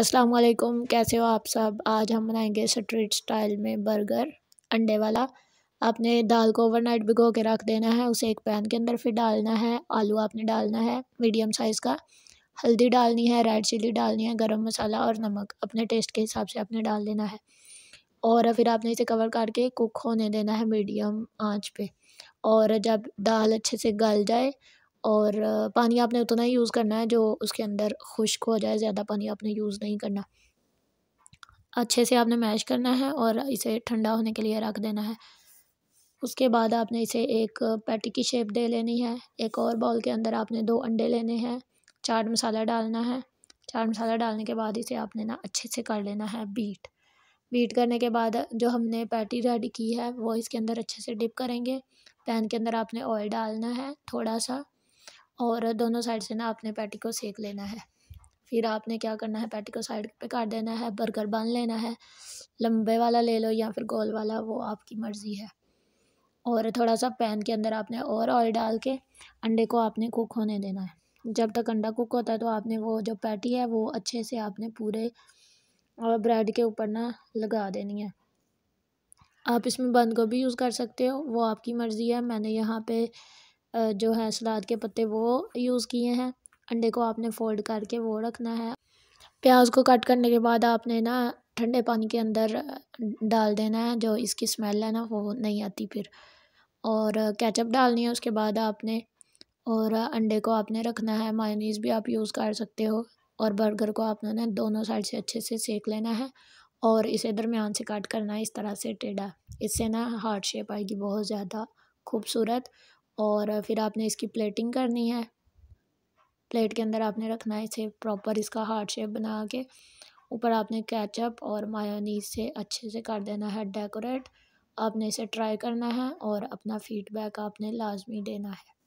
अस्सलाम वालेकुम कैसे हो आप सब आज हम बनाएंगे स्ट्रीट स्टाइल में बर्गर अंडे वाला आपने दाल को ओवरनाइट भिगो के रख देना है उसे एक पैन के अंदर फिर डालना है आलू आपने डालना है मीडियम साइज़ का हल्दी डालनी है रेड चिली डालनी है गरम मसाला और नमक अपने टेस्ट के हिसाब से आपने डाल देना है और फिर आपने इसे कवर करके कुक होने देना है मीडियम आँच पे और जब दाल अच्छे से गल जाए और पानी आपने उतना ही यूज़ करना है जो उसके अंदर खुश्क हो जाए ज़्यादा पानी आपने यूज़ नहीं करना अच्छे से आपने मैश करना है और इसे ठंडा होने के लिए रख देना है उसके बाद आपने इसे एक पैटी की शेप दे लेनी है एक और बॉल के अंदर आपने दो अंडे लेने हैं चाट मसाला डालना है चाट मसाला डालने के बाद इसे आपने ना अच्छे से कर लेना है बीट बीट करने के बाद जो हमने पैटी रेडी की है वो इसके अंदर अच्छे से डिप करेंगे पैन के अंदर आपने ऑयल डालना है थोड़ा सा और दोनों साइड से ना आपने पैटी को सेक लेना है फिर आपने क्या करना है पैटी को साइड पे काट देना है बर्गर बन लेना है लंबे वाला ले लो या फिर गोल वाला वो आपकी मर्ज़ी है और थोड़ा सा पैन के अंदर आपने और ऑयल डाल के अंडे को आपने कुक होने देना है जब तक अंडा कुक होता है तो आपने वो जो पैटी है वो अच्छे से आपने पूरे ब्रेड के ऊपर ना लगा देनी है आप इसमें बंद गोभी यूज़ कर सकते हो वो आपकी मर्ज़ी है मैंने यहाँ पे जो है सलाद के पत्ते वो यूज़ किए हैं अंडे को आपने फोल्ड करके वो रखना है प्याज को कट करने के बाद आपने ना ठंडे पानी के अंदर डाल देना है जो इसकी स्मेल है ना वो नहीं आती फिर और कैचअप डालनी है उसके बाद आपने और अंडे को आपने रखना है मायोनीज़ भी आप यूज़ कर सकते हो और बर्गर को आपने ना दोनों साइड से अच्छे से सेक लेना है और इसे दरमियान से काट करना है इस तरह से टेढ़ा इससे ना हार्ट शेप आएगी बहुत ज़्यादा खूबसूरत और फिर आपने इसकी प्लेटिंग करनी है प्लेट के अंदर आपने रखना है इसे प्रॉपर इसका हार्ट शेप बना के ऊपर आपने कैचअप और मायोनीज से अच्छे से कर देना है डेकोरेट आपने इसे ट्राई करना है और अपना फीडबैक आपने लाजमी देना है